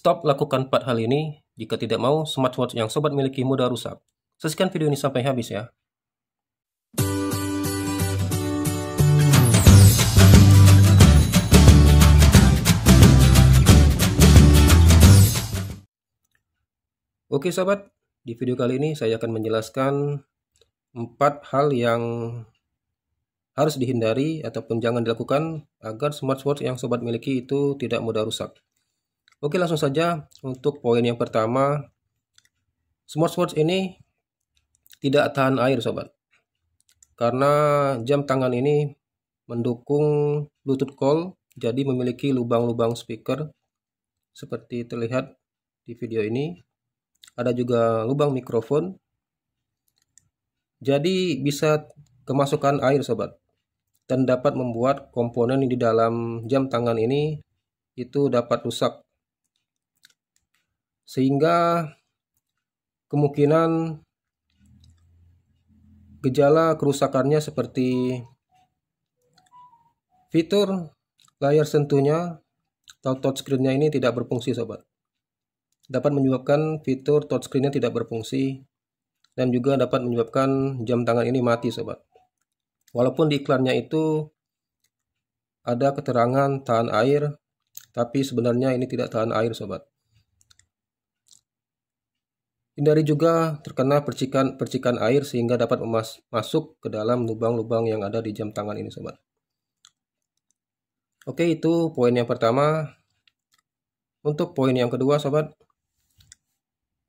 Stop lakukan empat hal ini jika tidak mau smartwatch yang sobat miliki mudah rusak. Saksikan video ini sampai habis ya. Oke sobat, di video kali ini saya akan menjelaskan empat hal yang harus dihindari ataupun jangan dilakukan agar smartwatch yang sobat miliki itu tidak mudah rusak. Oke langsung saja untuk poin yang pertama. Smartwatch ini tidak tahan air sobat. Karena jam tangan ini mendukung Bluetooth call jadi memiliki lubang-lubang speaker seperti terlihat di video ini. Ada juga lubang mikrofon. Jadi bisa kemasukan air sobat dan dapat membuat komponen di dalam jam tangan ini itu dapat rusak sehingga kemungkinan gejala kerusakannya seperti fitur layar sentuhnya atau touchscreennya ini tidak berfungsi sobat dapat menyebabkan fitur touchscreennya tidak berfungsi dan juga dapat menyebabkan jam tangan ini mati sobat walaupun di iklannya itu ada keterangan tahan air tapi sebenarnya ini tidak tahan air sobat Hindari juga terkena percikan-percikan air sehingga dapat memas masuk ke dalam lubang-lubang yang ada di jam tangan ini sobat. Oke, itu poin yang pertama. Untuk poin yang kedua sobat,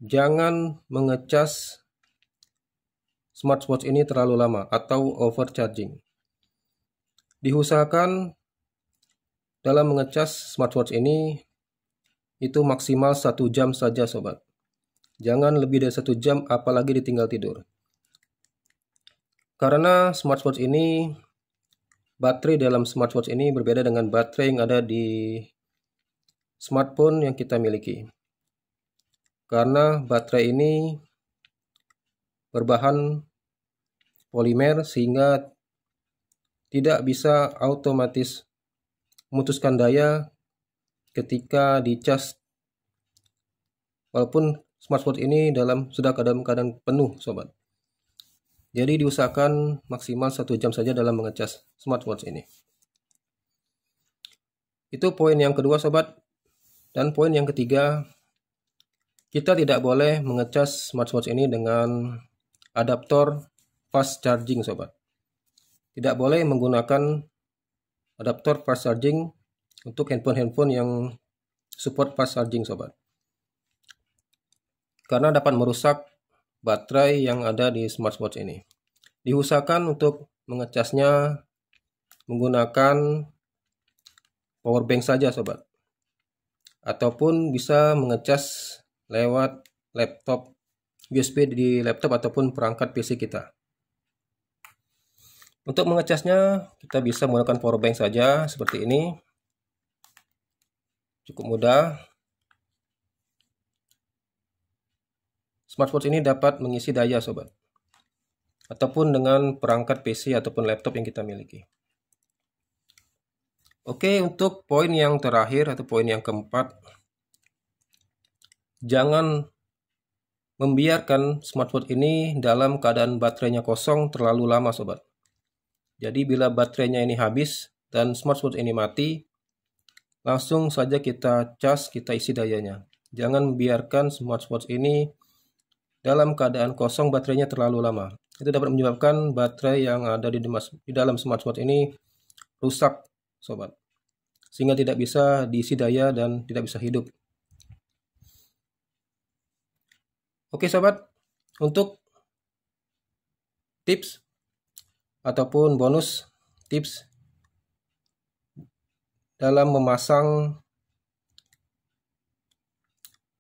jangan mengecas smartwatch ini terlalu lama atau overcharging. Diusahakan dalam mengecas smartwatch ini itu maksimal satu jam saja sobat. Jangan lebih dari satu jam apalagi ditinggal tidur. Karena smartwatch ini, baterai dalam smartwatch ini berbeda dengan baterai yang ada di smartphone yang kita miliki. Karena baterai ini berbahan polimer sehingga tidak bisa otomatis memutuskan daya ketika dicas walaupun smartwatch ini dalam sudah dalam keadaan penuh sobat. Jadi diusahakan maksimal satu jam saja dalam mengecas smartwatch ini. Itu poin yang kedua sobat. Dan poin yang ketiga, kita tidak boleh mengecas smartwatch ini dengan adaptor fast charging sobat. Tidak boleh menggunakan adaptor fast charging untuk handphone-handphone yang support fast charging sobat karena dapat merusak baterai yang ada di smartwatch ini. Diusahakan untuk mengecasnya menggunakan power bank saja sobat. Ataupun bisa mengecas lewat laptop USB di laptop ataupun perangkat PC kita. Untuk mengecasnya kita bisa menggunakan power bank saja seperti ini. Cukup mudah. Smartwatch ini dapat mengisi daya sobat. Ataupun dengan perangkat PC ataupun laptop yang kita miliki. Oke, untuk poin yang terakhir atau poin yang keempat, jangan membiarkan smartphone ini dalam keadaan baterainya kosong terlalu lama sobat. Jadi bila baterainya ini habis dan smartphone ini mati, langsung saja kita cas, kita isi dayanya. Jangan membiarkan smartphone ini dalam keadaan kosong baterainya terlalu lama. Itu dapat menyebabkan baterai yang ada di, di dalam smartwatch ini rusak, sobat. Sehingga tidak bisa diisi daya dan tidak bisa hidup. Oke sobat, untuk tips ataupun bonus tips dalam memasang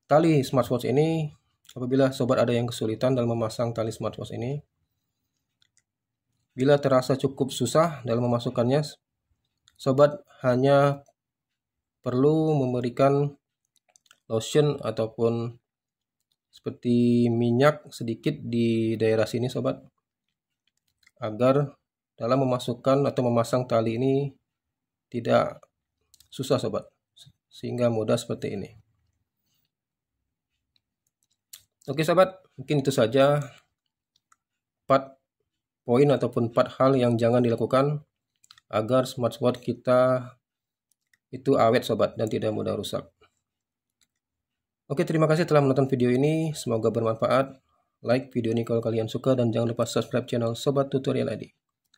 tali smartwatch ini Apabila sobat ada yang kesulitan dalam memasang tali smartwatch ini, bila terasa cukup susah dalam memasukkannya, sobat hanya perlu memberikan lotion ataupun seperti minyak sedikit di daerah sini sobat agar dalam memasukkan atau memasang tali ini tidak susah sobat sehingga mudah seperti ini Oke sobat, mungkin itu saja 4 poin ataupun 4 hal yang jangan dilakukan agar smartwatch kita itu awet sobat dan tidak mudah rusak. Oke, terima kasih telah menonton video ini. Semoga bermanfaat. Like video ini kalau kalian suka dan jangan lupa subscribe channel Sobat Tutorial ID.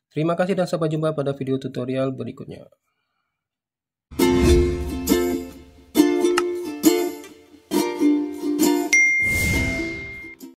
Terima kasih dan sampai jumpa pada video tutorial berikutnya.